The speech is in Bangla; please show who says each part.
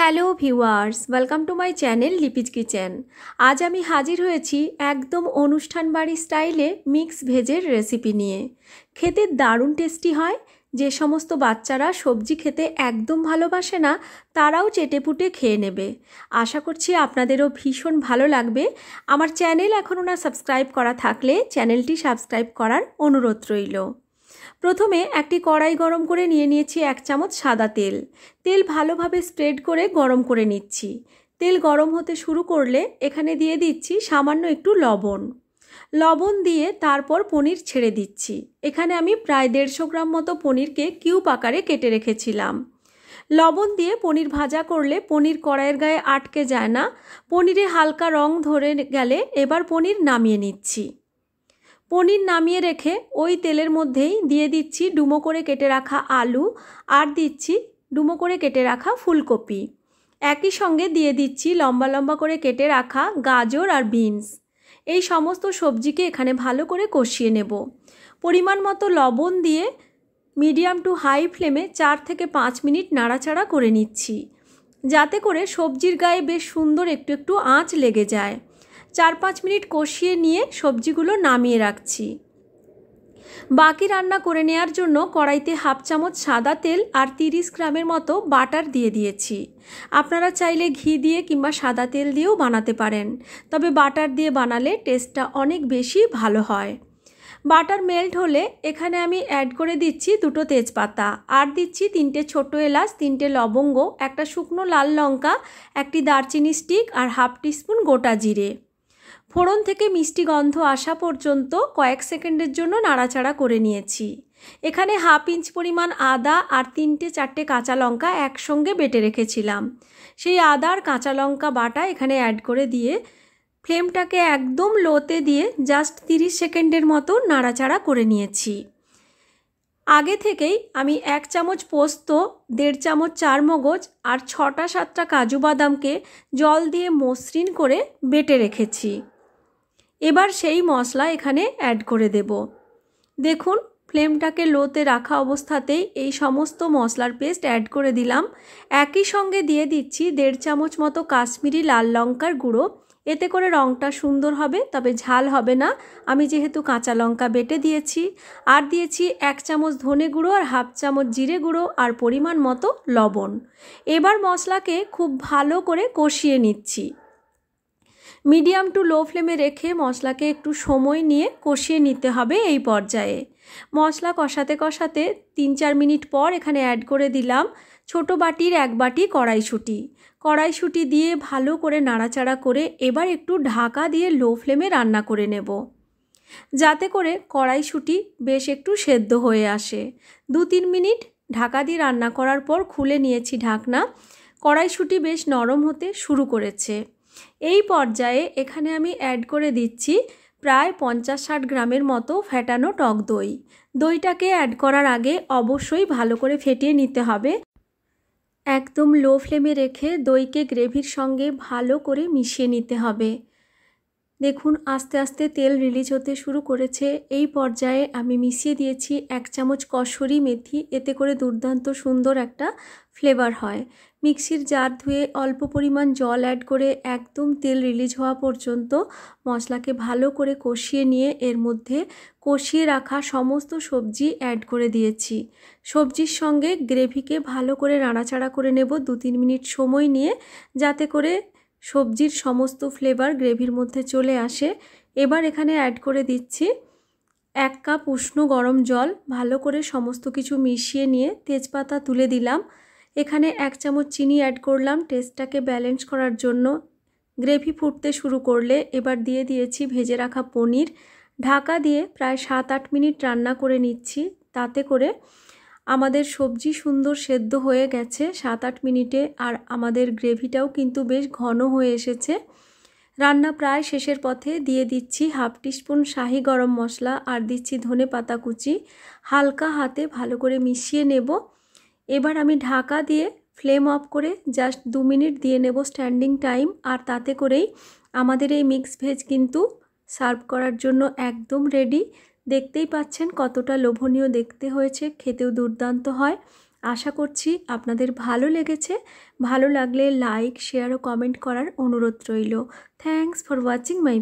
Speaker 1: hello viewers welcome to my channel Lipi's kitchen আজ আমি হাজির হয়েছি একদম অনুষ্ঠান বাড়ি স্টাইলে মিক্স ভেজের রেসিপি নিয়ে খেতে দারুণ টেস্টি হয় যে সমস্ত বাচ্চারা সবজি খেতে একদম ভালোবাসে না তারাও চেটেপুটে খেয়ে নেবে আশা করছি আপনাদেরও ভীষণ ভালো লাগবে আমার চ্যানেল এখনও না সাবস্ক্রাইব করা থাকলে চ্যানেলটি সাবস্ক্রাইব করার অনুরোধ রইল প্রথমে একটি কড়াই গরম করে নিয়ে নিয়েছি এক চামচ সাদা তেল তেল ভালোভাবে স্প্রেড করে গরম করে নিচ্ছি তেল গরম হতে শুরু করলে এখানে দিয়ে দিচ্ছি সামান্য একটু লবণ লবণ দিয়ে তারপর পনির ছেড়ে দিচ্ছি এখানে আমি প্রায় দেড়শো গ্রাম মতো পনিরকে কিউব আকারে কেটে রেখেছিলাম লবণ দিয়ে পনির ভাজা করলে পনির কড়াইয়ের গায়ে আটকে যায় না পনিরে হালকা রং ধরে গেলে এবার পনির নামিয়ে নিচ্ছি পনির নামিয়ে রেখে ওই তেলের মধ্যেই দিয়ে দিচ্ছি ডুমো করে কেটে রাখা আলু আর দিচ্ছি ডুমো করে কেটে রাখা ফুলকপি একই সঙ্গে দিয়ে দিচ্ছি লম্বা লম্বা করে কেটে রাখা গাজর আর বিনস এই সমস্ত সবজিকে এখানে ভালো করে কষিয়ে নেব পরিমাণ মতো লবণ দিয়ে মিডিয়াম টু হাই ফ্লেমে চার থেকে পাঁচ মিনিট নাড়াচাড়া করে নিচ্ছি যাতে করে সবজির গায়ে বেশ সুন্দর একটু একটু আঁচ লেগে যায় চার পাঁচ মিনিট কষিয়ে নিয়ে সবজিগুলো নামিয়ে রাখছি বাকি রান্না করে নেয়ার জন্য কড়াইতে হাফ চামচ সাদা তেল আর তিরিশ গ্রামের মতো বাটার দিয়ে দিয়েছি আপনারা চাইলে ঘি দিয়ে কিংবা সাদা তেল দিয়েও বানাতে পারেন তবে বাটার দিয়ে বানালে টেস্টটা অনেক বেশি ভালো হয় বাটার মেল্ট হলে এখানে আমি অ্যাড করে দিচ্ছি দুটো তেজপাতা আর দিচ্ছি তিনটে ছোট এলাচ তিনটে লবঙ্গ একটা শুকনো লাল লঙ্কা একটি দারচিনি স্টিক আর হাফ টিস্পুন গোটা জিরে ফোড়ন থেকে মিষ্টি গন্ধ আসা পর্যন্ত কয়েক সেকেন্ডের জন্য নাড়াচাড়া করে নিয়েছি এখানে হাফ ইঞ্চ পরিমাণ আদা আর তিনটে চারটে কাঁচা লঙ্কা একসঙ্গে বেটে রেখেছিলাম সেই আদা আর কাঁচা লঙ্কা বাটা এখানে অ্যাড করে দিয়ে ফ্লেমটাকে একদম লোতে দিয়ে জাস্ট তিরিশ সেকেন্ডের মতো নাড়াচাড়া করে নিয়েছি আগে থেকেই আমি এক চামচ পোস্ত দেড় চামচ চার মগজ আর ছটা সাতটা কাজু বাদামকে জল দিয়ে মসৃণ করে বেটে রেখেছি এবার সেই মশলা এখানে অ্যাড করে দেব দেখুন ফ্লেমটাকে লোতে রাখা অবস্থাতেই এই সমস্ত মশলার পেস্ট অ্যাড করে দিলাম একই সঙ্গে দিয়ে দিচ্ছি দেড় চামচ মতো কাশ্মীরি লাল লঙ্কার গুঁড়ো এতে করে রঙটা সুন্দর হবে তবে ঝাল হবে না আমি যেহেতু কাঁচা লঙ্কা বেটে দিয়েছি আর দিয়েছি এক চামচ ধনে গুঁড়ো আর হাফ চামচ জিরে গুঁড়ো আর পরিমাণ মতো লবণ এবার মশলাকে খুব ভালো করে কষিয়ে নিচ্ছি মিডিয়াম টু লো ফ্লেমে রেখে মশলাকে একটু সময় নিয়ে কষিয়ে নিতে হবে এই পর্যায়ে মশলা কষাতে কষাতে তিন চার মিনিট পর এখানে অ্যাড করে দিলাম ছোট বাটির এক বাটি কড়াইশুঁটি কড়াইশুঁটি দিয়ে ভালো করে নাড়াচাড়া করে এবার একটু ঢাকা দিয়ে লো ফ্লেমে রান্না করে নেব যাতে করে কড়াইশুঁটি বেশ একটু সেদ্ধ হয়ে আসে দু তিন মিনিট ঢাকা দিয়ে রান্না করার পর খুলে নিয়েছি ঢাকনা কড়াইশুঁটি বেশ নরম হতে শুরু করেছে এই পর্যায়ে এখানে আমি অ্যাড করে দিচ্ছি প্রায় পঞ্চাশ ষাট গ্রামের মতো ফ্যাটানো টক দই দইটাকে অ্যাড করার আগে অবশ্যই ভালো করে ফেটিয়ে নিতে হবে একদম লো ফ্লেমে রেখে দইকে গ্রেভির সঙ্গে ভালো করে মিশিয়ে নিতে হবে দেখুন আস্তে আস্তে তেল রিলিজ হতে শুরু করেছে এই পর্যায়ে আমি মিশিয়ে দিয়েছি এক চামচ কসরি মেথি এতে করে দুর্দান্ত সুন্দর একটা ফ্লেভার হয় মিক্সির জার ধুয়ে অল্প পরিমাণ জল অ্যাড করে একদম তেল রিলিজ হওয়া পর্যন্ত মশলাকে ভালো করে কষিয়ে নিয়ে এর মধ্যে কষিয়ে রাখা সমস্ত সবজি অ্যাড করে দিয়েছি সবজির সঙ্গে গ্রেভিকে ভালো করে নাড়াচাড়া করে নেব দু তিন মিনিট সময় নিয়ে যাতে করে সবজির সমস্ত ফ্লেভার গ্রেভির মধ্যে চলে আসে এবার এখানে অ্যাড করে দিচ্ছি এক কাপ উষ্ণ গরম জল ভালো করে সমস্ত কিছু মিশিয়ে নিয়ে তেজপাতা তুলে দিলাম এখানে এক চামচ চিনি অ্যাড করলাম টেস্টটাকে ব্যালেন্স করার জন্য গ্রেভি ফুটতে শুরু করলে এবার দিয়ে দিয়েছি ভেজে রাখা পনির ঢাকা দিয়ে প্রায় সাত আট মিনিট রান্না করে নিচ্ছি তাতে করে আমাদের সবজি সুন্দর সেদ্ধ হয়ে গেছে সাত আট মিনিটে আর আমাদের গ্রেভিটাও কিন্তু বেশ ঘন হয়ে এসেছে রান্না প্রায় শেষের পথে দিয়ে দিচ্ছি হাফ টিস্পুন শাহি গরম মশলা আর দিচ্ছি ধনে পাতা কুচি হালকা হাতে ভালো করে মিশিয়ে নেব এবার আমি ঢাকা দিয়ে ফ্লেম অফ করে জাস্ট দু মিনিট দিয়ে নেব স্ট্যান্ডিং টাইম আর তাতে করেই আমাদের এই মিক্স ভেজ কিন্তু সার্ভ করার জন্য একদম রেডি দেখতেই পাচ্ছেন কতটা লোভনীয় দেখতে হয়েছে খেতেও দুর্দান্ত হয় আশা করছি আপনাদের ভালো লেগেছে ভালো লাগলে লাইক শেয়ার ও কমেন্ট করার অনুরোধ রইল থ্যাংকস ফর ওয়াচিং মাই